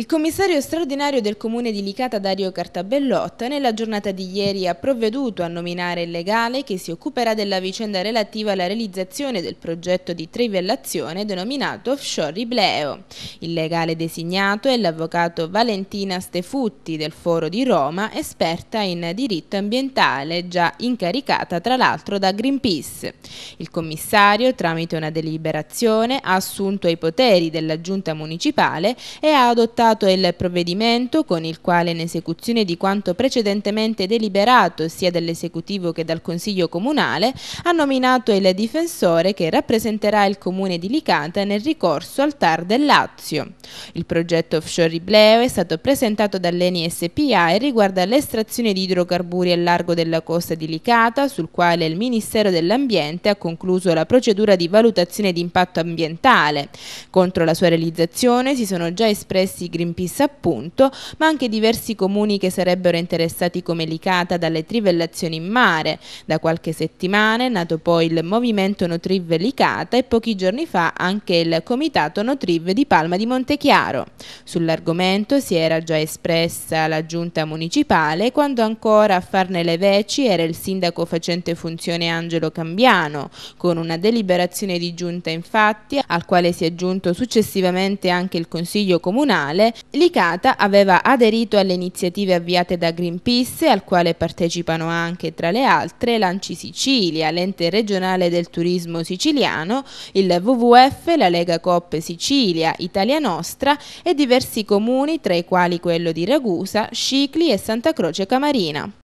Il commissario straordinario del comune di Licata Dario Cartabellotta nella giornata di ieri ha provveduto a nominare il legale che si occuperà della vicenda relativa alla realizzazione del progetto di trivellazione denominato Offshore Ribleo. Il legale designato è l'avvocato Valentina Stefutti del Foro di Roma, esperta in diritto ambientale, già incaricata tra l'altro da Greenpeace. Il commissario, tramite una deliberazione, ha assunto i poteri della giunta municipale e ha adottato adottato il provvedimento con il quale in esecuzione di quanto precedentemente deliberato sia dall'esecutivo che dal Consiglio Comunale ha nominato il difensore che rappresenterà il Comune di Licata nel ricorso al TAR del Lazio. Il progetto offshore Ribleo è stato presentato dall'ENI SPA e riguarda l'estrazione di idrocarburi al largo della costa di Licata sul quale il Ministero dell'Ambiente ha concluso la procedura di valutazione di impatto ambientale. Contro la sua realizzazione si sono già espressi Greenpeace appunto, ma anche diversi comuni che sarebbero interessati come Licata dalle trivellazioni in mare. Da qualche settimana è nato poi il Movimento Notrive Licata e pochi giorni fa anche il Comitato Notrive di Palma di Montechiaro. Sull'argomento si era già espressa la giunta municipale quando ancora a farne le veci era il sindaco facente funzione Angelo Cambiano, con una deliberazione di giunta infatti al quale si è aggiunto successivamente anche il Consiglio Comunale ambientale, l'ICATA aveva aderito alle iniziative avviate da Greenpeace, al quale partecipano anche, tra le altre, l'Anci Sicilia, l'ente regionale del turismo siciliano, il WWF, la Lega Coppe Sicilia, Italia Nostra e diversi comuni, tra i quali quello di Ragusa, Scicli e Santa Croce Camarina.